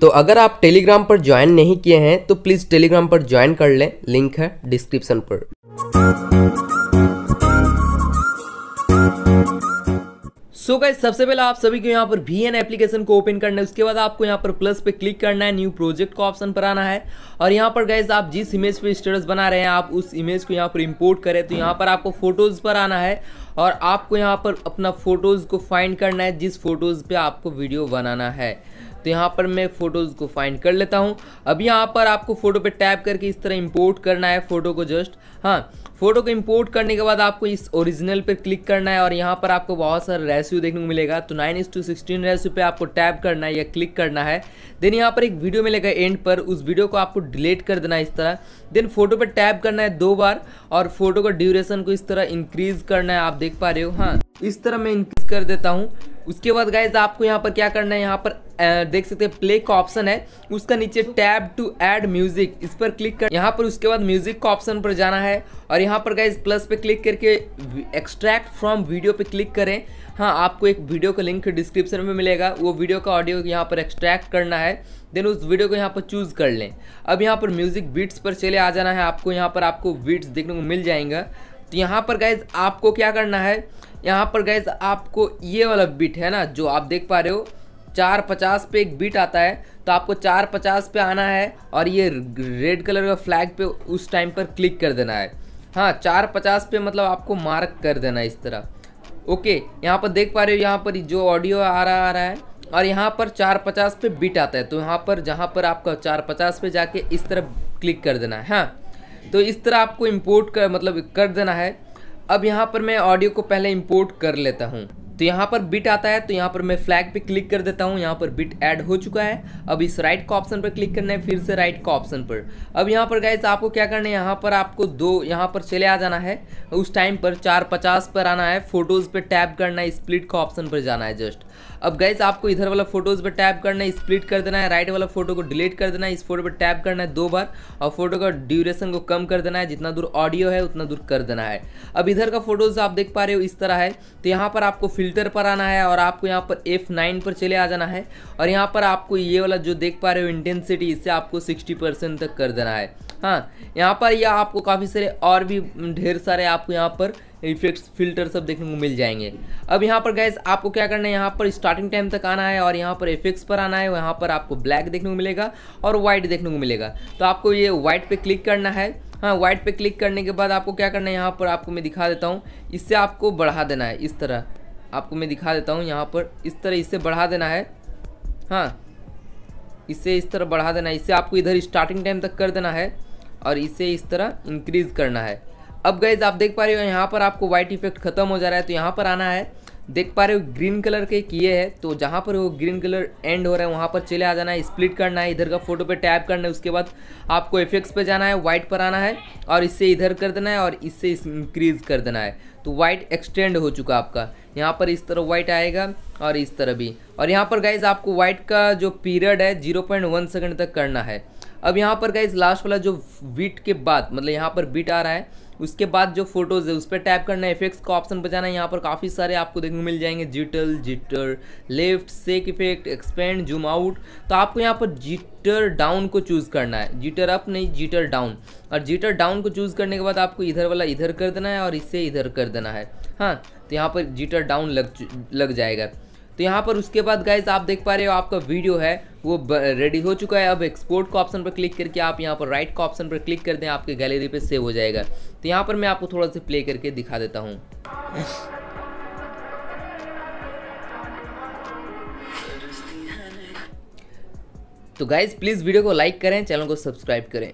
तो अगर आप टेलीग्राम पर ज्वाइन नहीं किए हैं तो प्लीज़ टेलीग्राम पर ज्वाइन कर लें लिंक है डिस्क्रिप्शन पर सो so गाइज सबसे पहले आप सभी को यहाँ पर वी एन एप्लीकेशन को ओपन करना है उसके बाद आपको यहाँ पर प्लस पे क्लिक करना है न्यू प्रोजेक्ट का ऑप्शन पर आना है और यहाँ पर गाइज आप जिस इमेज पे स्टेटस बना रहे हैं आप उस इमेज को यहाँ पर इंपोर्ट करें तो यहाँ पर आपको फोटोज़ पर आना है और आपको यहाँ पर अपना फोटोज़ को फाइंड करना है जिस फोटोज़ पे आपको वीडियो बनाना है तो यहाँ पर मैं फ़ोटोज़ को फाइंड कर लेता हूँ अब यहाँ पर आपको फ़ोटो पे टैप करके इस तरह इंपोर्ट करना है फ़ोटो को जस्ट हाँ फ़ोटो को इंपोर्ट करने के बाद आपको इस ओरिजिनल पर क्लिक करना है और यहाँ पर आपको बहुत सारा रेस्यू देखने को मिलेगा तो नाइन इस टू सिक्सटीन रेस्यू पर आपको टैप करना है या क्लिक करना है देन यहाँ पर एक वीडियो मिलेगा एंड पर उस वीडियो को आपको डिलीट कर देना है इस तरह देन फ़ोटो पर टैप करना है दो बार और फ़ोटो का ड्यूरेशन को इस तरह इंक्रीज़ करना है आप देख पा रहे हो हाँ इस तरह मैं इंक्रीज़ कर देता हूँ उसके बाद गाइज आपको यहाँ पर क्या करना है यहाँ पर देख सकते हैं प्ले का ऑप्शन है उसका नीचे टैब टू ऐड म्यूजिक इस पर क्लिक कर यहाँ पर उसके बाद म्यूजिक का ऑप्शन पर जाना है और यहाँ पर गाइज प्लस पे क्लिक करके एक्सट्रैक्ट फ्रॉम वीडियो पे क्लिक करें हाँ आपको एक वीडियो का लिंक डिस्क्रिप्शन में मिलेगा वो वीडियो का ऑडियो यहाँ पर एक्सट्रैक्ट करना है देन उस वीडियो को यहाँ पर चूज़ कर लें अब यहाँ पर म्यूजिक बीट्स पर चले आ जाना है आपको यहाँ पर आपको बीट्स देखने को मिल जाएंगे तो यहाँ पर गैज़ आपको क्या करना है यहाँ पर गैज़ आपको ये वाला बीट है ना जो आप देख पा रहे हो चार पचास पे एक बीट आता है तो आपको चार पचास पे आना है और ये रेड कलर का फ्लैग पे उस टाइम पर क्लिक कर देना है हाँ चार पचास पे मतलब आपको मार्क कर देना है इस तरह ओके यहाँ पर देख पा रहे हो यहाँ पर जो ऑडियो आ रहा आ रहा है और यहाँ पर चार पचास पे बीट आता है तो यहाँ पर जहाँ पर आपका चार पचास पे जाके इस तरह क्लिक कर देना है हाँ तो इस तरह आपको इम्पोर्ट कर मतलब कर देना है अब यहाँ पर मैं ऑडियो को पहले इम्पोर्ट कर लेता हूँ तो यहाँ पर बिट आता है तो यहाँ पर मैं फ्लैग पे क्लिक कर देता हूँ यहाँ पर बिट ऐड हो चुका है अब इस राइट का ऑप्शन पर क्लिक करना है फिर से राइट का ऑप्शन पर अब यहाँ पर गए आपको क्या करना है यहाँ पर आपको दो यहाँ पर चले आ जाना है उस टाइम पर चार पचास पर आना है फोटोज़ पर टैप करना है स्प्लिट का ऑप्शन पर जाना है जस्ट अब गाइज आपको इधर वाला फोटोज़ पर टैप करना है स्प्लिट कर देना है राइट वाला फोटो को डिलीट कर देना है इस फोटो पर टैप करना है दो बार और फोटो का ड्यूरेशन को कम कर देना है जितना दूर ऑडियो है उतना दूर कर देना है अब इधर का फोटोज़ आप देख पा रहे हो इस तरह है तो यहाँ पर आपको फिल्टर पर आना है और आपको यहाँ पर एफ नाइन पर चले आ जाना है और यहाँ पर आपको ये वाला जो देख पा रहे हो इंटेंसिटी इससे आपको सिक्सटी परसेंट तक कर देना है हाँ यहाँ पर यह आपको काफ़ी सारे और भी ढेर सारे आपको यहाँ पर इफेक्ट्स फिल्टर सब देखने को मिल जाएंगे अब यहाँ पर गैस आपको क्या करना है यहाँ पर स्टार्टिंग टाइम तक आना है और यहाँ पर इफेक्ट्स पर आना है यहाँ पर आपको ब्लैक देखने को मिलेगा और वाइट देखने को मिलेगा तो आपको ये वाइट पर क्लिक करना है हाँ वाइट पर क्लिक करने के बाद आपको क्या करना है यहाँ पर आपको मैं दिखा देता हूँ इससे आपको बढ़ा देना है इस तरह आपको मैं दिखा देता हूँ यहाँ पर इस तरह इससे बढ़ा देना है हाँ इसे इस तरह बढ़ा देना है इसे आपको इधर स्टार्टिंग टाइम तक कर देना है और इसे इस तरह इंक्रीज़ करना है अब गैज आप देख पा रहे हो यहाँ पर आपको वाइट इफेक्ट खत्म हो जा रहा है तो यहाँ पर आना है देख पा रहे हो ग्रीन कलर के किए हैं तो जहाँ पर वो ग्रीन कलर एंड हो रहा है वहाँ पर चले आ जाना है स्प्लिट करना है इधर का फोटो पे टैप करना है उसके बाद आपको इफेक्ट्स पे जाना है वाइट पर आना है और इससे इधर कर देना है और इससे इंक्रीज़ कर देना है तो वाइट एक्सटेंड हो चुका आपका यहाँ पर इस तरह वाइट आएगा और इस तरह भी और यहाँ पर गाइज आपको वाइट का जो पीरियड है जीरो पॉइंट वन सेकेंड तक करना है अब यहाँ पर गाइज लास्ट वाला जो बीट के बाद मतलब यहाँ पर बीट आ रहा है उसके बाद जो फोटोज़ है उस पर टैप करना है इफेक्ट्स का ऑप्शन बजाना है यहाँ पर काफ़ी सारे आपको देखने को मिल जाएंगे जिटर जिटर लेफ्ट सेक इफेक्ट एक्सपेंड जूम आउट तो आपको यहाँ पर जिटर डाउन को चूज़ करना है जिटर अप नहीं जिटर डाउन और जिटर डाउन को चूज़ करने के बाद आपको इधर वाला इधर कर देना है और इससे इधर कर देना है हाँ तो यहाँ पर जिटर डाउन लग लग जाएगा तो यहाँ पर उसके बाद गाइज आप देख पा रहे हो आपका वीडियो है वो रेडी हो चुका है अब एक्सपोर्ट का ऑप्शन पर क्लिक करके आप यहाँ पर राइट का ऑप्शन पर क्लिक कर दें आपके गैलरी पे सेव हो जाएगा तो यहाँ पर मैं आपको थोड़ा सा प्ले करके दिखा देता हूँ तो गाइज प्लीज़ वीडियो को लाइक करें चैनल को सब्सक्राइब करें